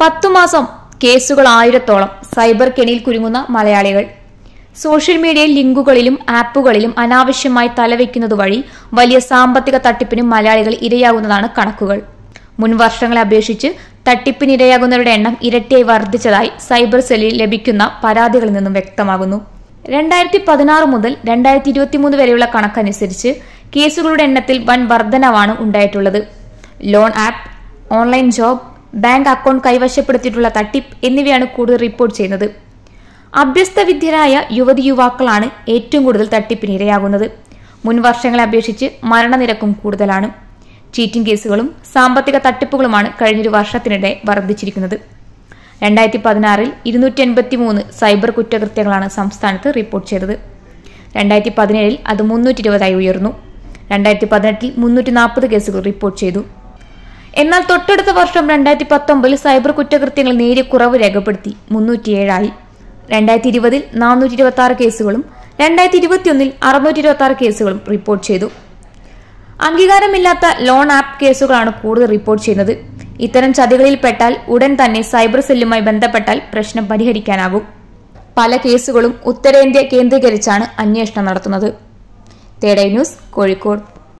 പത്തുമാസം കേസുകൾ ആയിരത്തോളം സൈബർ കെണിയിൽ കുരുങ്ങുന്ന മലയാളികൾ സോഷ്യൽ മീഡിയയിൽ ലിങ്കുകളിലും ആപ്പുകളിലും അനാവശ്യമായി തലവെക്കുന്നത് വഴി വലിയ സാമ്പത്തിക തട്ടിപ്പിനും മലയാളികൾ ഇരയാകുന്നതാണ് കണക്കുകൾ മുൻ വർഷങ്ങളെ അപേക്ഷിച്ച് തട്ടിപ്പിനിരയാകുന്നവരുടെ എണ്ണം ഇരട്ടിയായി വർദ്ധിച്ചതായി സൈബർ സെല്ലിൽ ലഭിക്കുന്ന പരാതികളിൽ നിന്നും വ്യക്തമാകുന്നു രണ്ടായിരത്തി പതിനാറ് മുതൽ രണ്ടായിരത്തി ഇരുപത്തിമൂന്ന് വരെയുള്ള കണക്കനുസരിച്ച് കേസുകളുടെ എണ്ണത്തിൽ വൻ വർധനവാണ് ഉണ്ടായിട്ടുള്ളത് loan app online job bank account കൈവശപ്പെടുത്തിയിട്ടുള്ള തട്ടിപ്പ് എന്നിവയാണ് കൂടുതൽ റിപ്പോർട്ട് ചെയ്യുന്നത് അഭ്യസ്ത വിദ്യരായ യുവതി യുവാക്കളാണ് ഏറ്റവും കൂടുതൽ തട്ടിപ്പിന് ഇരയാകുന്നത് മുൻ വർഷങ്ങളെ അപേക്ഷിച്ച് മരണനിരക്കും കൂടുതലാണ് ചീറ്റിംഗ് കേസുകളും സാമ്പത്തിക തട്ടിപ്പുകളുമാണ് കഴിഞ്ഞൊരു വർഷത്തിനിടെ വർദ്ധിച്ചിരിക്കുന്നത് രണ്ടായിരത്തി പതിനാറിൽ ഇരുന്നൂറ്റി എൺപത്തി മൂന്ന് സൈബർ കുറ്റകൃത്യങ്ങളാണ് സംസ്ഥാനത്ത് റിപ്പോർട്ട് ചെയ്തത് രണ്ടായിരത്തി പതിനേഴിൽ അത് മുന്നൂറ്റി ഇരുപതായി ഉയർന്നു രണ്ടായിരത്തി പതിനെട്ടിൽ മുന്നൂറ്റി നാൽപ്പത് കേസുകൾ റിപ്പോർട്ട് ചെയ്തു എന്നാൽ തൊട്ടടുത്ത വർഷം രണ്ടായിരത്തി പത്തൊമ്പതിൽ സൈബർ കുറ്റകൃത്യങ്ങൾ നേരിയ കുറവ് രേഖപ്പെടുത്തി മുന്നൂറ്റിയേഴായി രണ്ടായിരത്തി ഇരുപതിൽ നാനൂറ്റി ഇരുപത്തി ആറ് കേസുകളും രണ്ടായിരത്തി ഇരുപത്തിയൊന്നിൽ അറുന്നൂറ്റി ഇരുപത്തി ആറ് കേസുകളും റിപ്പോർട്ട് ചെയ്തു അംഗീകാരമില്ലാത്ത ലോൺ ആപ്പ് കേസുകളാണ് കൂടുതൽ റിപ്പോർട്ട് ചെയ്യുന്നത് ഇത്തരം ചതികളിൽ പെട്ടാൽ ഉടൻ തന്നെ സൈബർ സെല്ലുമായി ബന്ധപ്പെട്ടാൽ പ്രശ്നം പരിഹരിക്കാനാകും പല കേസുകളും ഉത്തരേന്ത്യ കേന്ദ്രീകരിച്ചാണ് അന്വേഷണം നടത്തുന്നത് തേടൈ ന്യൂസ് കോഴിക്കോട്